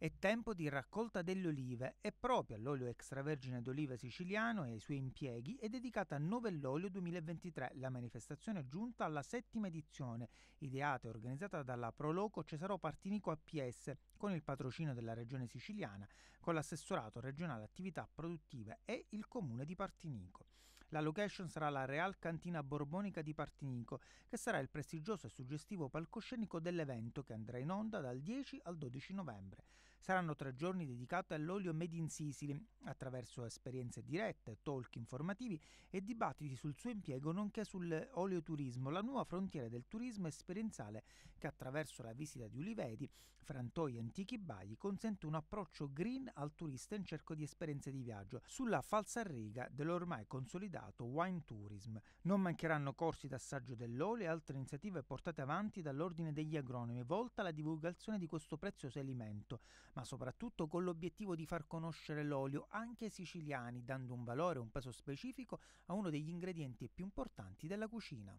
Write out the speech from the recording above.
È tempo di raccolta delle olive e proprio all'olio extravergine d'oliva siciliano e ai suoi impieghi è dedicata a Novell'Olio 2023, la manifestazione giunta alla settima edizione, ideata e organizzata dalla Proloco Cesaro Partinico APS con il patrocino della Regione Siciliana, con l'assessorato regionale attività produttive e il Comune di Partinico. La location sarà la Real Cantina Borbonica di Partinico, che sarà il prestigioso e suggestivo palcoscenico dell'evento che andrà in onda dal 10 al 12 novembre. Saranno tre giorni dedicati all'olio Made in Sicily, attraverso esperienze dirette, talk informativi e dibattiti sul suo impiego, nonché sull'oleoturismo, la nuova frontiera del turismo esperienziale che attraverso la visita di Ulivedi, frantoi e antichi bagli consente un approccio green al turista in cerco di esperienze di viaggio, sulla falsa riga dell'ormai consolidato ospitato Wine Tourism. Non mancheranno corsi d'assaggio dell'olio e altre iniziative portate avanti dall'Ordine degli Agronomi volta alla divulgazione di questo prezioso alimento, ma soprattutto con l'obiettivo di far conoscere l'olio anche ai siciliani, dando un valore e un peso specifico a uno degli ingredienti più importanti della cucina.